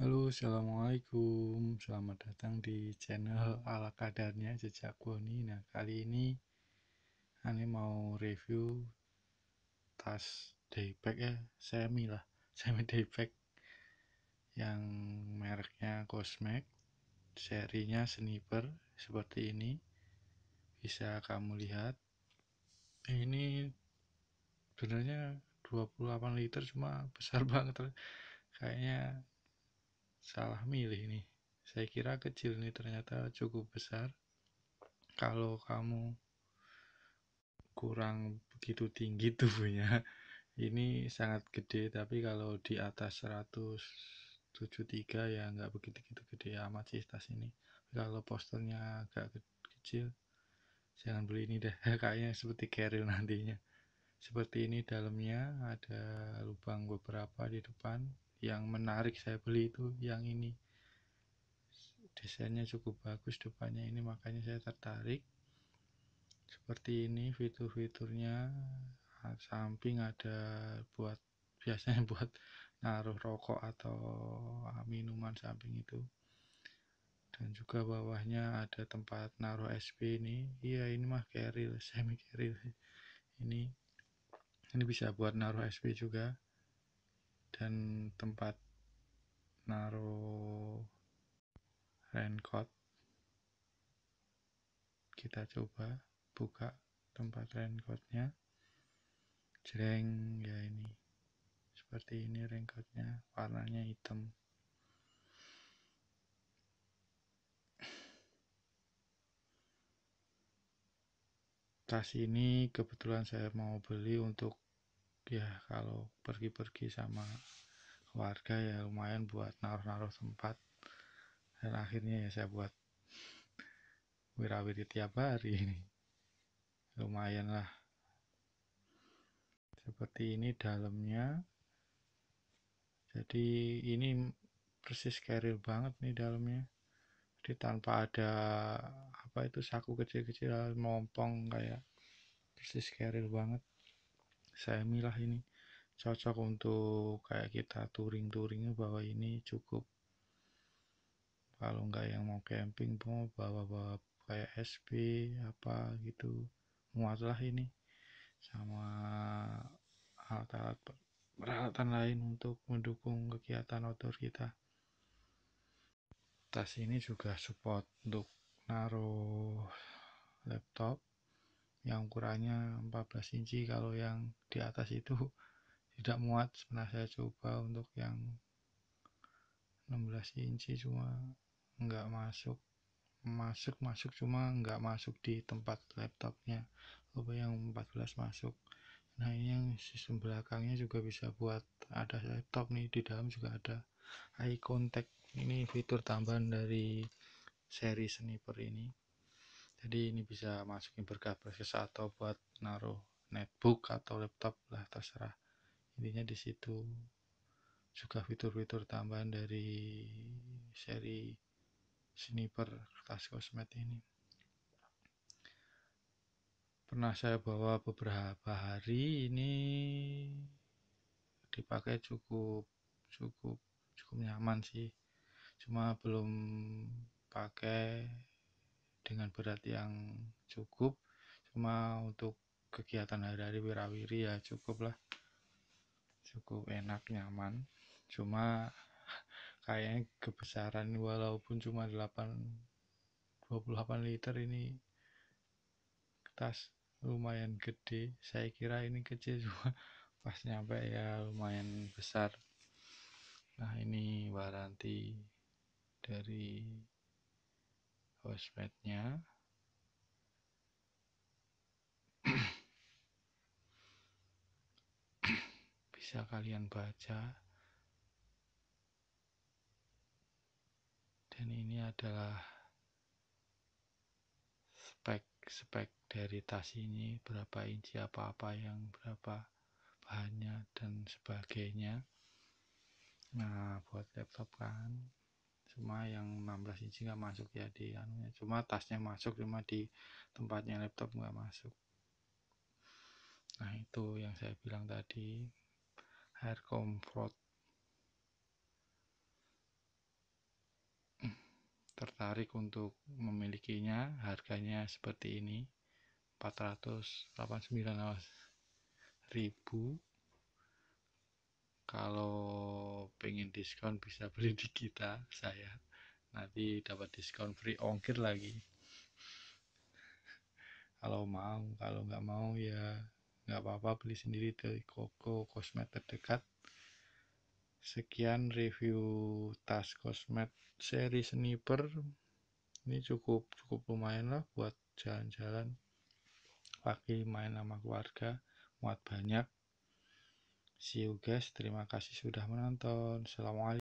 Halo, Assalamualaikum Selamat datang di channel ala kadarnya Jejak Boni Nah, kali ini Ane mau review Tas daypack ya Semi lah, semi daypack Yang mereknya Cosmec Serinya Sniper Seperti ini Bisa kamu lihat Ini Sebenarnya 28 liter cuma besar banget Kayaknya salah milih nih saya kira kecil ini ternyata cukup besar kalau kamu kurang begitu tinggi tubuhnya ini sangat gede tapi kalau di atas 173 ya nggak begitu gitu gede amat sih tas ini kalau posternya agak ke kecil jangan beli ini deh kayaknya seperti keril nantinya seperti ini dalamnya ada lubang beberapa di depan yang menarik saya beli itu yang ini desainnya cukup bagus depannya ini makanya saya tertarik seperti ini fitur-fiturnya samping ada buat biasanya buat naruh rokok atau minuman samping itu dan juga bawahnya ada tempat naruh SP ini iya ini mah carry semi carry ini ini bisa buat naruh SP juga dan tempat naruh raincoat kita coba buka tempat raincoatnya jreng ya ini seperti ini raincoatnya warnanya hitam tas ini kebetulan saya mau beli untuk ya kalau pergi-pergi sama keluarga ya lumayan buat naruh-naruh tempat dan akhirnya ya saya buat wirawiri tiap hari ini lumayan lah seperti ini dalamnya jadi ini persis keril banget nih dalamnya jadi tanpa ada apa itu saku kecil-kecil mompong kayak persis keril banget saya milah ini cocok untuk kayak kita touring-touring bawa ini cukup kalau nggak yang mau camping mau bawa-bawa kayak sp apa gitu muatlah ini sama alat-alat peralatan lain untuk mendukung kegiatan outdoor kita tas ini juga support untuk naruh laptop yang ukurannya 14 inci kalau yang di atas itu tidak muat pernah saya coba untuk yang 16 inci cuma nggak masuk masuk masuk cuma nggak masuk di tempat laptopnya kalau yang 14 masuk nah ini yang sistem belakangnya juga bisa buat ada laptop nih di dalam juga ada eye contact ini fitur tambahan dari seri sniper ini jadi ini bisa masukin berkas proses atau buat naruh netbook atau laptop lah terserah intinya di situ juga fitur-fitur tambahan dari seri sniper kertas kosmet ini pernah saya bawa beberapa hari ini dipakai cukup cukup cukup nyaman sih cuma belum pakai dengan berat yang cukup cuma untuk kegiatan hari-hari wirawiri ya cukup lah cukup enak nyaman cuma kayaknya kebesaran walaupun cuma 8 28 liter ini tas lumayan gede saya kira ini kecil cuma pas nyampe ya lumayan besar nah ini waranti dari fosfatnya bisa kalian baca dan ini adalah spek spek dari tas ini berapa inci apa-apa yang berapa bahannya dan sebagainya nah buat laptop kan cuma yang 16 inci nggak masuk ya di anunya cuma tasnya masuk cuma di tempatnya laptop nggak masuk nah itu yang saya bilang tadi air comfort tertarik untuk memilikinya harganya seperti ini 489 ribu kalau pengen diskon bisa beli di kita saya nanti dapat diskon free ongkir lagi kalau mau kalau nggak mau ya nggak apa-apa beli sendiri dari Koko Kosmet terdekat sekian review tas kosmet seri sniper ini cukup cukup lumayan lah buat jalan-jalan pagi main sama keluarga muat banyak See you guys. Terima kasih sudah menonton. Assalamualaikum.